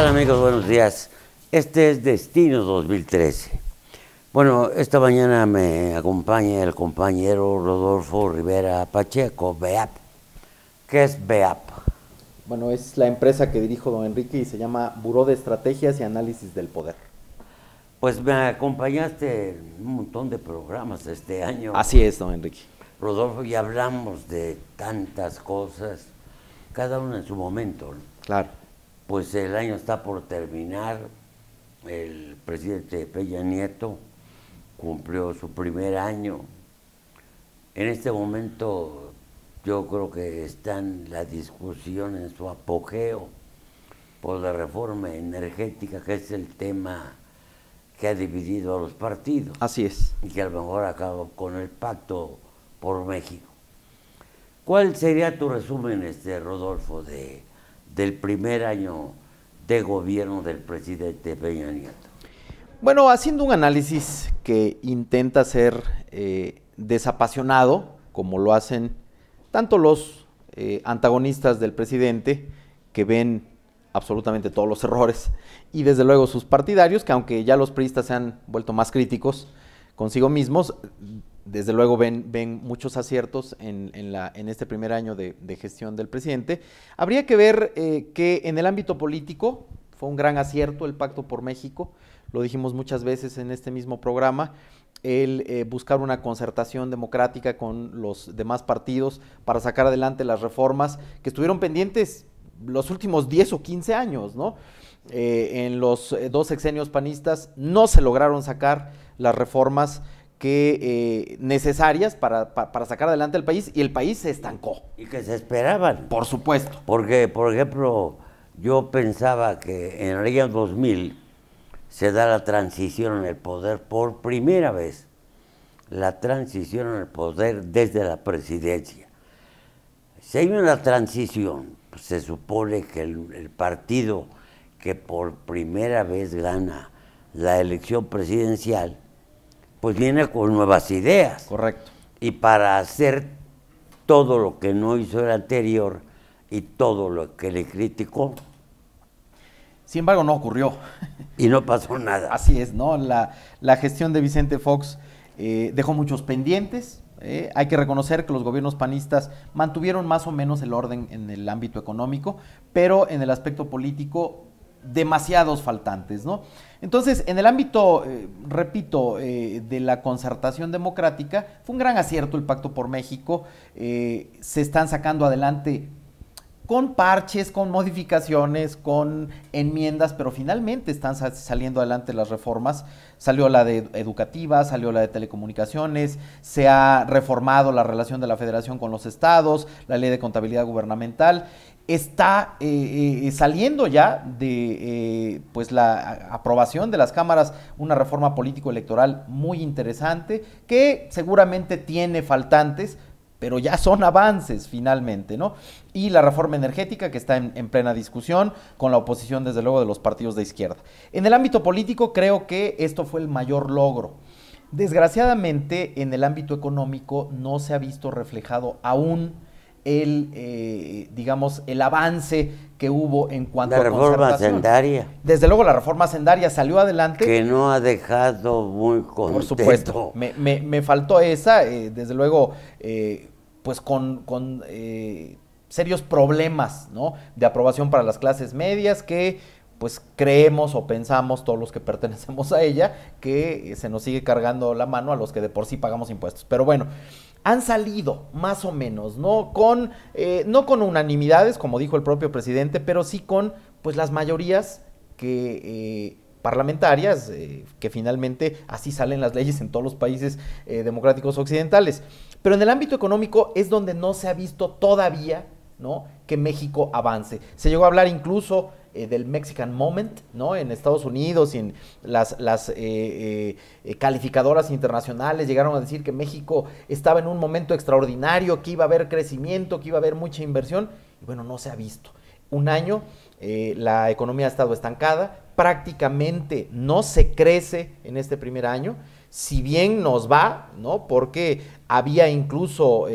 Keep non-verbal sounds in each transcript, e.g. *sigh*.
Hola amigos? Buenos días. Este es Destino 2013. Bueno, esta mañana me acompaña el compañero Rodolfo Rivera Pacheco, BEAP. ¿Qué es BEAP? Bueno, es la empresa que dirijo don Enrique y se llama Buró de Estrategias y Análisis del Poder. Pues me acompañaste en un montón de programas este año. Así es, don Enrique. Rodolfo, y hablamos de tantas cosas, cada uno en su momento. Claro pues el año está por terminar. El presidente Peña Nieto cumplió su primer año. En este momento yo creo que están la discusión en su apogeo por la reforma energética, que es el tema que ha dividido a los partidos. Así es. Y que a lo mejor acabó con el pacto por México. ¿Cuál sería tu resumen, este Rodolfo, de del primer año de gobierno del presidente Peña Nieto? Bueno, haciendo un análisis que intenta ser eh, desapasionado, como lo hacen tanto los eh, antagonistas del presidente, que ven absolutamente todos los errores, y desde luego sus partidarios, que aunque ya los priistas se han vuelto más críticos consigo mismos, desde luego ven, ven muchos aciertos en, este primer año de, gestión del presidente. Habría que ver eh, que en el ámbito político fue un gran acierto el Pacto por México, lo dijimos muchas veces en este mismo programa, el eh, buscar una concertación democrática con los demás partidos para sacar adelante las reformas que estuvieron pendientes los últimos 10 o 15 años, ¿no? Eh, en los dos sexenios panistas no se lograron sacar las reformas que eh, necesarias para, sacar adelante el país y el país se estancó. Y que se esperaban. Por supuesto. Porque, por ejemplo, yo pensaba que en el año 2000 se da la transición en el poder por primera vez. La transición en el poder desde la presidencia. Si hay una transición, pues, se supone que el partido que por primera vez gana la elección presidencial pues viene con nuevas ideas. Correcto. Y para hacer todo lo que no hizo el anterior y todo lo que le criticó. Sin embargo, no ocurrió. Y no pasó nada. *laughs* Así es, ¿no? La, la gestión de Vicente Fox eh, dejó muchos pendientes, eh. hay que reconocer que los gobiernos panistas mantuvieron más o menos el orden en el ámbito económico, pero en el aspecto político demasiados faltantes, ¿no? Entonces, en el ámbito, eh, repito, eh, de la concertación democrática, fue un gran acierto el Pacto por México. Eh, se están sacando adelante con parches, con modificaciones, con enmiendas, pero finalmente están saliendo adelante las reformas. Salió la de educativa, salió la de telecomunicaciones, se ha reformado la relación de la federación con los estados, la ley de contabilidad gubernamental. Está eh, eh, saliendo ya de eh, pues la aprobación de las cámaras una reforma político-electoral muy interesante que seguramente tiene faltantes, pero ya son avances finalmente, ¿no? Y la reforma energética que está en, plena discusión con la oposición, desde luego, de los partidos de izquierda. En el ámbito político creo que esto fue el mayor logro. Desgraciadamente, en el ámbito económico no se ha visto reflejado aún el, eh, digamos, el avance que hubo en cuanto la a reforma sendaria. Desde luego la reforma sendaria salió adelante. Que no ha dejado muy contento. Por supuesto, me, me, me faltó esa, eh, desde luego, eh, pues con, con serios problemas, ¿no? De aprobación para las clases medias que pues creemos o pensamos todos los que *laughs* pertenecemos a ella que se nos sigue cargando la mano a los que de por sí pagamos impuestos. Pero bueno, han salido más o menos, ¿no? Con, eh, no con unanimidades, como dijo el propio presidente, pero sí con pues, las mayorías eh, parlamentarias, eh, que finalmente así salen las leyes en todos los países democráticos occidentales. Pero en el ámbito económico es donde no se ha visto todavía ¿no? que México avance. Se llegó a hablar incluso eh, del Mexican Moment, ¿no? En Estados Unidos y en las, eh, eh, calificadoras internacionales llegaron a decir que México estaba en un momento extraordinario, que iba a haber crecimiento, que iba a haber mucha inversión, y bueno, no se ha visto. Un año la economía ha estado estancada, prácticamente no se crece en este primer año, si bien nos va, ¿no? Porque había incluso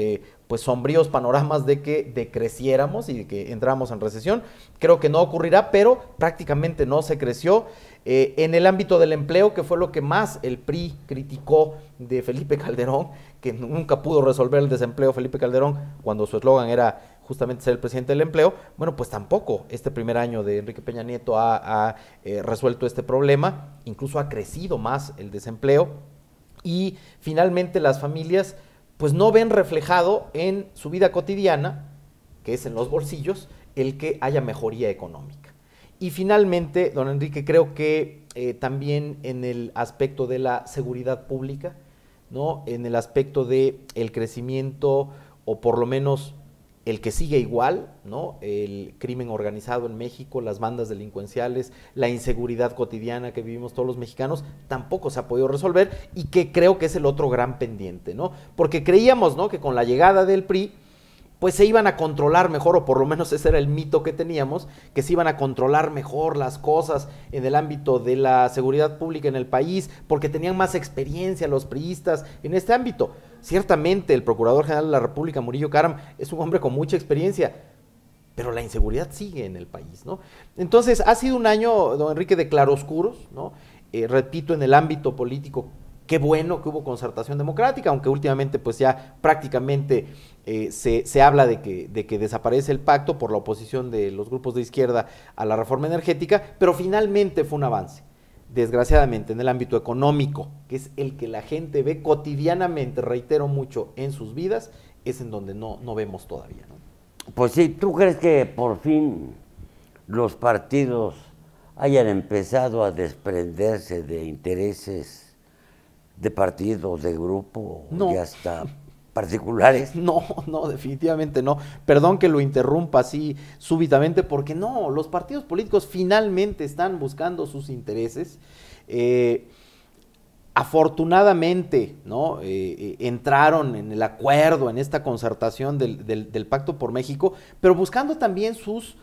pues sombríos panoramas de que decreciéramos y que entramos en recesión. Creo que no ocurrirá, pero prácticamente no se creció. Eh, en el ámbito del empleo, que fue lo que más el PRI criticó de Felipe Calderón, que nunca pudo resolver el desempleo Felipe Calderón cuando su eslogan era justamente ser el presidente del empleo, bueno, pues tampoco este primer año de Enrique Peña Nieto ha, eh, resuelto este problema, incluso ha crecido más el desempleo y finalmente las familias pues no ven reflejado en su vida cotidiana, que es en los bolsillos, el que haya mejoría económica. Y finalmente, don Enrique, creo que eh, también en el aspecto de la seguridad pública, ¿no? en el aspecto del el crecimiento o por lo menos el que sigue igual, ¿no? El crimen organizado en México, las bandas delincuenciales, la inseguridad cotidiana que vivimos todos los mexicanos, tampoco se ha podido resolver y que creo que es el otro gran pendiente, ¿no? Porque creíamos, ¿no? Que con la llegada del PRI, pues se iban a controlar mejor, o por lo menos ese era el mito que teníamos, que se iban a controlar mejor las cosas en el ámbito de la seguridad pública en el país, porque tenían más experiencia los priistas en este ámbito. Ciertamente el Procurador General de la República, Murillo Karam, es un hombre con mucha experiencia, pero la inseguridad sigue en el país, ¿no? Entonces, ha sido un año, don Enrique, de claroscuros, ¿no? Eh, repito, en el ámbito político, qué bueno que hubo concertación democrática, aunque últimamente pues ya prácticamente eh, se, habla de que desaparece el pacto por la oposición de los grupos de izquierda a la reforma energética, pero finalmente fue un avance desgraciadamente, en el ámbito económico, que es el que la gente ve cotidianamente, reitero mucho, en sus vidas, es en donde no, no vemos todavía. Pues sí, ¿tú crees que por fin los partidos hayan empezado a desprenderse de intereses de partidos, de grupo, y hasta particulares. *laughs* No, no, definitivamente no. Perdón que lo interrumpa así súbitamente, porque no, los partidos políticos finalmente están buscando sus intereses. Eh, afortunadamente, ¿no? Eh, eh, entraron en el acuerdo, en esta concertación del, Pacto por México, pero buscando también sus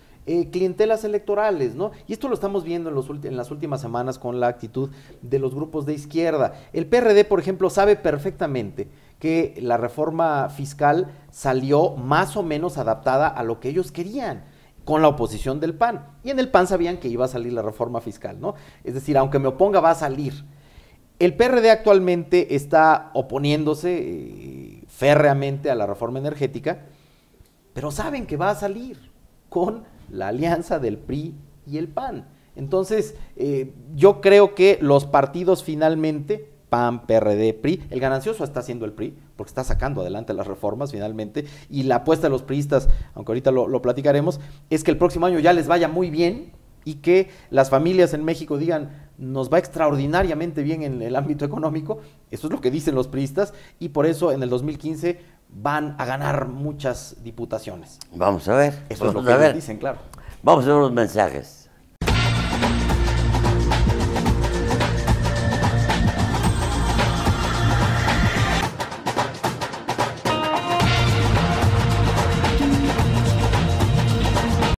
clientelas electorales, ¿no? Y esto lo estamos viendo en, los en, las últimas semanas con la actitud de los grupos de izquierda. El PRD, por ejemplo, sabe perfectamente que la reforma fiscal salió más o menos adaptada a lo que ellos querían con la oposición del PAN. Y en el PAN sabían que iba a salir la reforma fiscal, ¿no? Es decir, aunque me oponga, va a salir. El PRD actualmente está oponiéndose eh, férreamente a la reforma energética, pero saben que va a salir con la alianza del PRI y el PAN. Entonces, eh, yo creo que los partidos finalmente PAN, PRD, PRI. El ganancioso está haciendo el PRI, porque está sacando adelante las reformas finalmente. Y la apuesta de los priistas, aunque ahorita lo, lo platicaremos, es que el próximo año ya les vaya muy bien y que las familias en México digan, nos va extraordinariamente bien en el ámbito económico, eso es lo que dicen los priistas, y por eso en el 2015 van a ganar muchas diputaciones. Vamos a ver. Eso es lo que dicen, claro. Vamos a ver los mensajes.